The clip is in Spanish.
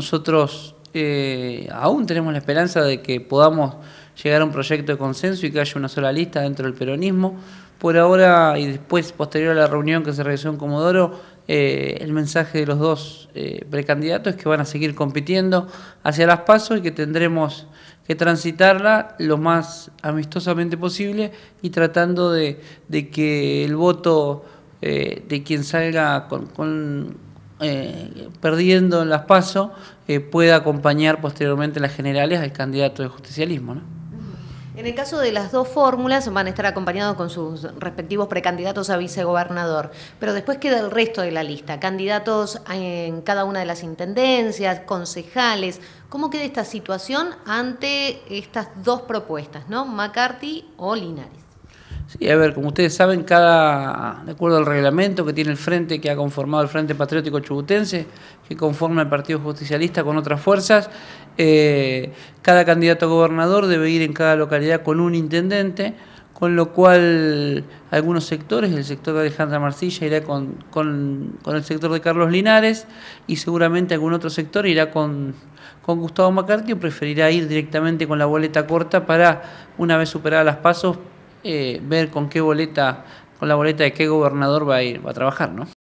Nosotros eh, aún tenemos la esperanza de que podamos llegar a un proyecto de consenso y que haya una sola lista dentro del peronismo. Por ahora y después, posterior a la reunión que se realizó en Comodoro, eh, el mensaje de los dos eh, precandidatos es que van a seguir compitiendo hacia las pasos y que tendremos que transitarla lo más amistosamente posible y tratando de, que el voto de quien salga con eh, perdiendo en las pasos eh, pueda acompañar posteriormente las generales al candidato de justicialismo. ¿no? En el caso de las dos fórmulas van a estar acompañados con sus respectivos precandidatos a vicegobernador, pero después queda el resto de la lista, candidatos eh, en cada una de las intendencias, concejales. ¿Cómo queda esta situación ante estas dos propuestas, ¿no? McCarthy o Linares? Sí, a ver, como ustedes saben, cada, de acuerdo al reglamento que tiene el Frente, que ha conformado el Frente Patriótico Chubutense, que conforma el Partido Justicialista con otras fuerzas, eh, cada candidato a gobernador debe ir en cada localidad con un intendente, con lo cual algunos sectores, el sector de Alejandra Marcilla irá con, el sector de Carlos Linares y seguramente algún otro sector irá con, con Gustavo Macarty o preferirá ir directamente con la boleta corta para, una vez superadas las pasos, eh, ver con qué boleta, con la boleta de qué gobernador va a ir, a trabajar, ¿no?